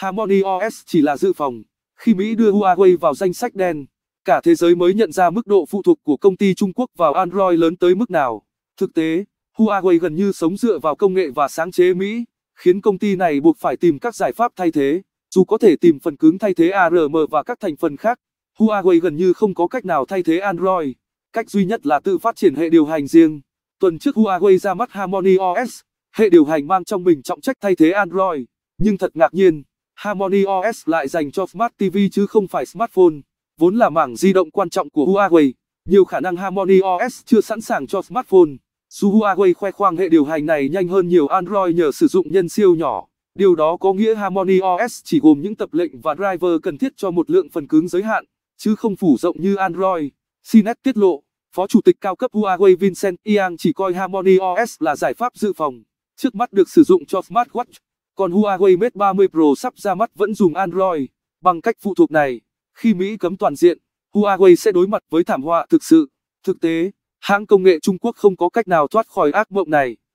Huawei, OS chỉ là dự phòng. Khi Mỹ đưa Huawei vào danh sách đen, cả thế giới mới nhận ra mức độ phụ thuộc của công ty Trung Quốc vào Android lớn tới mức nào. Thực tế, Huawei gần như sống dựa vào công nghệ và sáng chế Mỹ, khiến công ty này buộc phải tìm các giải pháp thay thế. Dù có thể tìm phần cứng thay thế ARM và các thành phần khác, Huawei gần như không có cách nào thay thế Android. Cách duy nhất là tự phát triển hệ điều hành riêng. Tuần trước Huawei ra mắt Harmony OS, hệ điều hành mang trong mình trọng trách thay thế Android. Nhưng thật ngạc nhiên, Harmony OS lại dành cho Smart TV chứ không phải smartphone, vốn là mảng di động quan trọng của Huawei. Nhiều khả năng Harmony OS chưa sẵn sàng cho smartphone. Dù Huawei khoe khoang hệ điều hành này nhanh hơn nhiều Android nhờ sử dụng nhân siêu nhỏ, điều đó có nghĩa Harmony OS chỉ gồm những tập lệnh và driver cần thiết cho một lượng phần cứng giới hạn, chứ không phủ rộng như Android. CNET tiết lộ, Phó Chủ tịch cao cấp Huawei Vincent Yang chỉ coi Harmony OS là giải pháp dự phòng, trước mắt được sử dụng cho smartwatch. Còn Huawei Mate 30 Pro sắp ra mắt vẫn dùng Android. Bằng cách phụ thuộc này, khi Mỹ cấm toàn diện, Huawei sẽ đối mặt với thảm họa thực sự. Thực tế, hãng công nghệ Trung Quốc không có cách nào thoát khỏi ác mộng này.